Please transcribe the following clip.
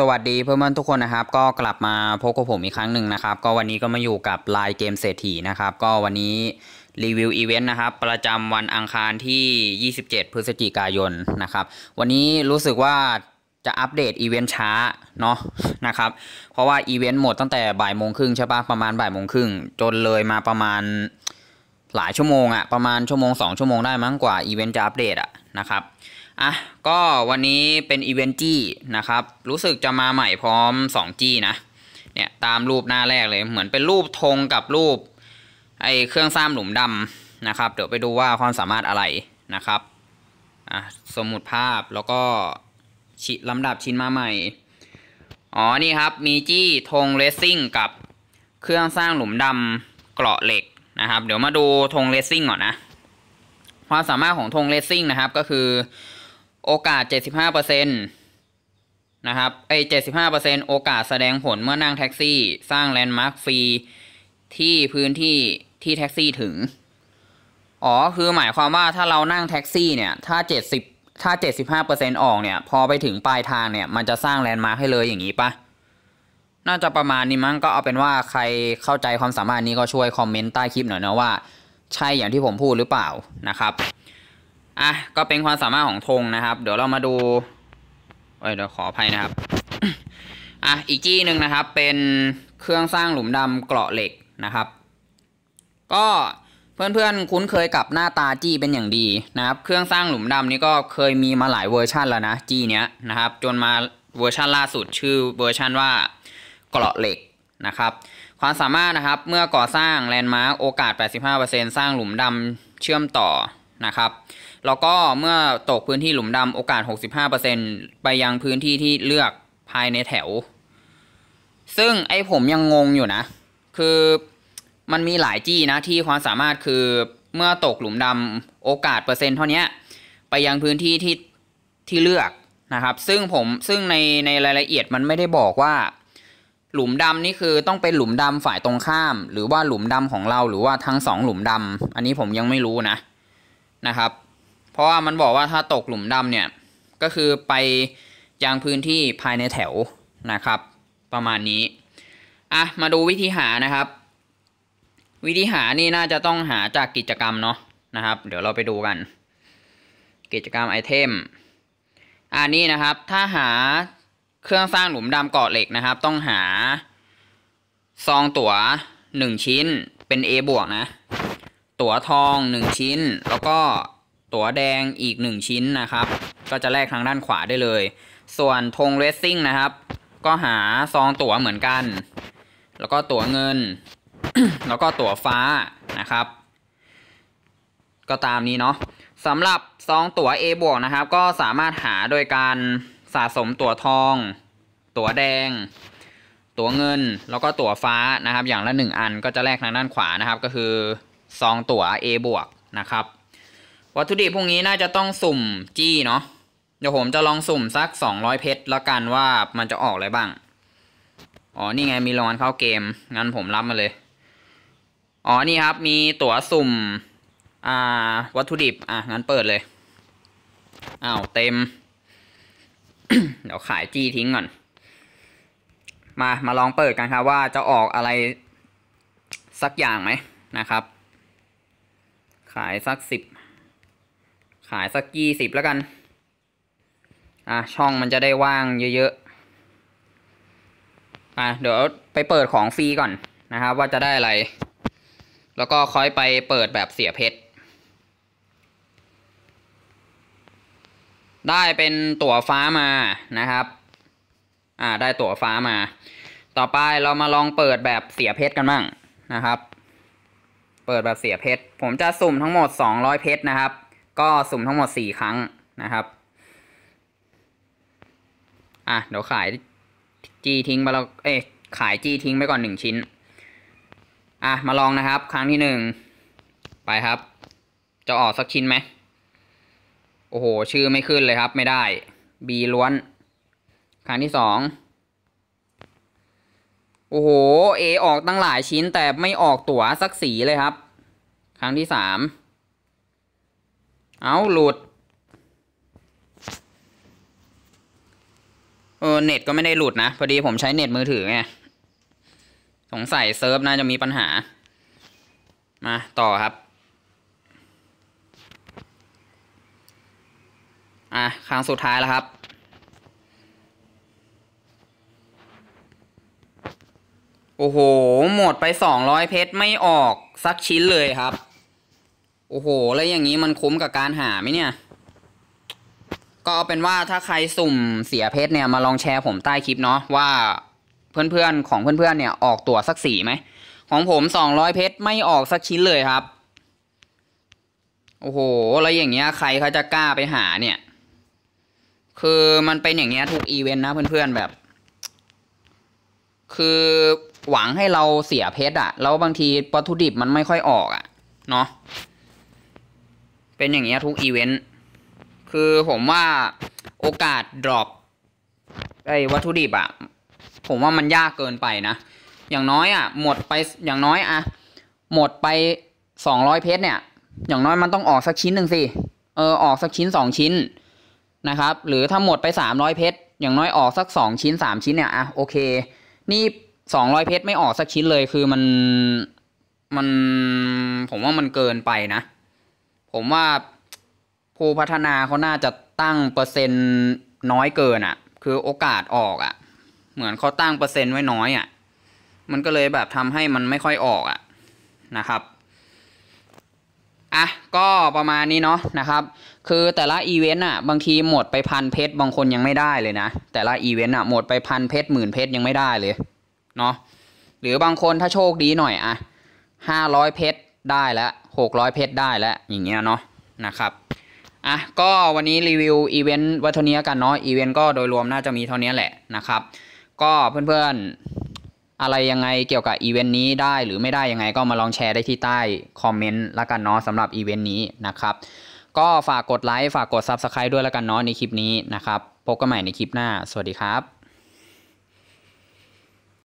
สวัสดีเพื่อนๆทุกคนนะครับก็กลับมาพบกับผมอีกครั้งหนึ่งนะครับก็วันนี้ก็มาอยู่กับไลน์เกมเศรษฐีนะครับก็วันนี้รีวิวอีเวนต์นะครับประจำวันอังคารที่ 27 พฤศจิกายนนะครับวันนี้รู้สึกว่าจะอัปเดตอีเวนต์ช้าเนาะนะครับเพราะว่าอีเวนต์หมดตั้งแต่บ่ายโมงครึ่งใช่ปะประมาณบ่ายโมงครึ่งจนเลยมาประมาณ หลายชั่วโมงอะประมาณชั่วโมง2ชั่วโมงได้มั้งกว่าอีเวนต์จะอัปเดตอะนะครับอ่ะก็วันนี้เป็น อีเวนต์จี้นะครับ รู้สึกจะมาใหม่พร้อม2จี้นะ เนี่ยตามรูปหน้าแรกเลยเหมือนเป็นรูปธงกับรูป ไอเครื่องสร้างหลุมดำนะครับ เดี๋ยวไปดูว่าความสามารถอะไรนะครับ อ่ะ สมุดภาพแล้วก็ชิลำดับชิ้นมาใหม่ อ๋อ นี่ครับมีจี้ธงเลสซิ่งกับเครื่องสร้างหลุมดำเกราะเหล็กนะครับ เดี๋ยวมาดูธงเลสซิ่งก่อนนะความสามารถของธงเลสซิ่งนะครับก็คือโอกาส 75%นะครับไอ้75%โอกาสแสดงผลเมื่อนั่งแท็กซี่ สร้างแลนด์มาร์คฟรี ที่พื้นที่ที่แท็กซี่ถึงอ๋อคือหมายความว่าถ้าเรานั่งแท็กซี่ เนี่ย ถ้า 70ถ้า75%ออกเนี่ย พอไปถึงปลายทางเนี่ยมันจะสร้างแลนด์มาร์คให้เลยอย่างนี้ปะน่าจะประมาณนี้มั้งก็เอาเป็นว่าใครเข้าใจความสามารถนี้ก็ช่วยคอมเมนต์ใต้คลิปหน่อยนะว่าใช่อย่างที่ผมพูดหรือเปล่านะครับอ่ะก็เป็นความสามารถของธงนะครับ เดี๋ยวเรามาดูเเดี๋ยวขออภัยนะครับ อ่ะอีกจี้หนึ่งนะครับ เป็นเครื่องสร้างหลุมดำเกราะเหล็กนะครับ ก็เพื่อนๆคุ้นเคยกับหน้าตาจี้เป็นอย่างดีนะครับเครื่องสร้างหลุมดำนี้ก็เคยมีมาหลายเวอร์ชันแล้วนะจี้เนี้ยนะครับจนมาเวอร์ชันล่าสุดชื่อเวอร์ชันว่าเกราะเหล็กนะครับ ความสามารถนะครับเมื่อก่อสร้างแลนด์มาร์กโอกาส 85%สร้างหลุมดำเชื่อมต่อนะครับแล้วก็เมื่อตกพื้นที่หลุมดำโอกาส 65%ไปยังพื้นที่ที่เลือกภายในแถว ซึ่งไอ้ผมยังงงอยู่นะ คือมันมีหลายจี้นะ ที่ความสามารถคือเมื่อ ตกหลุมดำโอกาสเปอร์เซ็นต์เท่านี้ไปยังพื้นที่ที่ที่เลือกนะครับ ซึ่งผมซึ่งในในรายละเอียดมันไม่ได้บอกว่า หลุมดำนี่คือต้องเป็นหลุมดำฝ่ายตรงข้าม หรือว่าหลุมดำของเราหรือว่าทั้งสองหลุมดำอันนี้ผมยังไม่รู้นะนะครับเพราะว่ามันบอกว่าถ้าตกหลุมดำเนี่ยก็คือไปยังพื้นที่ภายในแถวนะครับ ประมาณนี้อ่ะมาดูวิธีหานะครับ วิธีหานี่น่าจะต้องหาจากกิจกรรมเนาะนะครับ เดี๋ยวเราไปดูกัน กิจกรรมไอเทมอันนี้นะครับ ถ้าหาเครื่องสร้างหลุมดำเกาะเหล็กนะครับ ต้องหาซองตั๋ว1 ชิ้นเป็น A บวกนะ ตั๋วทอง 1 ชิ้น แล้วก็ตั๋วแดงอีก 1 ชิ้นนะครับ ก็จะแลกทางด้านขวาได้เลย ส่วนธงเรสซิ่งนะครับ ก็หาซองตั๋วเหมือนกัน แล้วก็ตั๋วเงิน แล้วก็ตั๋วฟ้านะครับ ก็ตามนี้เนาะสำหรับซองตั๋ว A บวกนะครับ ก็สามารถหาโดยการสะสมตั๋วทอง ตั๋วแดง ตั๋วเงิน แล้วก็ตั๋วฟ้านะครับ อย่างละ 1 อันก็จะแลกทางด้านขวานะครับ ก็คือซองตั๋ว A บวกนะครับวัตถุดิบพวกนี้ น่าจะต้องสุ่มจี้เนาะเดี๋ยวผมจะลองสุ่มสักสองร้อยเพชรแล้วกันว่ามันจะออกอะไรบ้าง อ๋อนี่ไงมีรางวัลเข้าเกม งั้นผมรับมาเลยอ๋อนี่ครับ มีตั๋วสุ่ม อ่าวัตถุดิบอ่ะงั้นเปิดเลยอ้าวเต็ม เดี๋ยวขายจี้ทิ้งก่อน มามาลองเปิดกันครับว่าจะออกอะไรสักอย่างไหมนะครับ ขายสักสิบขายสักยี่สิบแล้วกัน อ่ะช่องมันจะได้ว่างเยอะๆอ่ะเดี๋ยวไปเปิดของฟรีก่อนนะครับ ว่าจะได้อะไร แล้วก็ค่อยไปเปิดแบบเสียเพชร ได้เป็นตั๋วฟ้ามานะครับ อ่าได้ตั๋วฟ้ามา ต่อไปเรามาลองเปิดแบบเสียเพชรกันบ้างนะครับ เปิดแบบเสียเพชรผมจะสุ่มทั้งหมด 200เพชรนะครับก็สุ่มทั้งหมดสี่ครั้งนะครับ อ่ะเดี๋ยวขายจีทิ้งไปแล้ว เอ๊ะขายจีทิ้งไปก่อนหนึ่งชิ้น อ่ะมาลองนะครับ ครั้งที่หนึ่ง ไปครับ จะออกสักชิ้นไหม โอ้โห ชื่อไม่ขึ้นเลยครับ ไม่ได้บีล้วน ครั้งที่สองโอ้โหเอ ออกตั้งหลายชิ้นแต่ไม่ออกตั๋วสักสีเลยครับ ครั้งที่สามเอาหลุดเออเน็ตก็ไม่ได้หลุด นะพอดีผมใช้เน็ตมือถือ ไง สงสัย เซิร์ฟ น่าจะมีปัญหา มา ต่อครับ อ่ะครั้งสุดท้ายแล้วครับ โอ้โห หมดไปสองร้อยเพชรไม่ออก สักชิ้นเลยครับโอ้โห แล้วอย่างนี้มันคุ้มกับการหาไหมเนี่ย ก็เอาเป็นว่าถ้าใครสุ่มเสียเพชรเนี่ย มาลองแชร์ผมใต้คลิปเนาะว่าเพื่อน ๆ ของเพื่อนๆเนี่ย ออกตัวสักสีไหมของผมสองร้อยเพชรไม่ออก สักชิ้นเลยครับ โอ้โห แล้วอย่างเงี้ย ใครเขาจะกล้าไปหาเนี่ย คือมันเป็นอย่างเงี้ยทุกอีเวนต์นะเพื่อนๆแบบ คือหวังให้เราเสียเพชรอะแล้วบางทีวัตถุดิบมันไม่ค่อยออกอะเนาะเป็นอย่างเงี้ย ทุกอีเวนต์ คือผมว่าโอกาสดรอปไอ้วัตถุดิบอะผมว่ามันยากเกินไปนะ อย่างน้อยอะหมดไปอย่างน้อยอะหมดไปสองร้อยเพชรเนี่ย อย่างน้อยมันต้องออกสักชิ้นหนึ่งสิ เออออกสักชิ้นสองชิ้นนะครับ หรือถ้าหมดไปสามร้อยเพชร อย่างน้อยออกสักสองชิ้นสามชิ้นเนี่ยอะโอเค นี่สองร้อยเพชรไม่ออกสักชิ้นเลย คือมันมันผมว่ามันเกินไป นะผมว่าผู้พัฒนาเขาน่าจะตั้งเปอร์เซ็นต์น้อยเกินอะ่ะ คือโอกาสออกอะ่ะ เหมือนเขาตั้งเปอร์เซ็นต์ไว้น้อยอะ่ะ มันก็เลยแบบทำให้มันไม่ค่อยออกอะ่ะ นะครับ อ่ะ ก็ประมาณนี้เนาะนะครับ คือแต่ละอีเวนต์อ่ะบางที หมดไปพันเพชรบางคนยังไม่ได้เลยนะ แต่ละอีเวนต์อ่ะหมดไปพันเพชรหมื่นเพชรยังไม่ได้เลยเนาะหรือบางคนถ้าโชคดีหน่อย อ่ะห้าร้อยเพชรได้แล้วหกร้อยเพชรได้แล้วอย่างเงี้ยเนาะนะครับอ่ะก็วันนี้รีวิวอีเวนต์วัตเุนี้กันเนาะอีเวนต์ก็โดยรวมน่าจะมีเท่านี้แหละนะครับ ก็เพื่อนๆอะไรยังไงเกี่ยวกับอีเวนต์นี้ได้หรือไม่ได้ยังไงก็มาลองแชร์ได้ที่ใต้ คอมเมนต์ละกันเนาะสำหรับอีเวนต์นี้นะครับก็ฝากกดไลค์ฝากกดซับสไคร b e ด้วยละกันเนาะในคลิปนี้นะครับพบกันใหม่ในคลิปหน้าสวัสดีครับ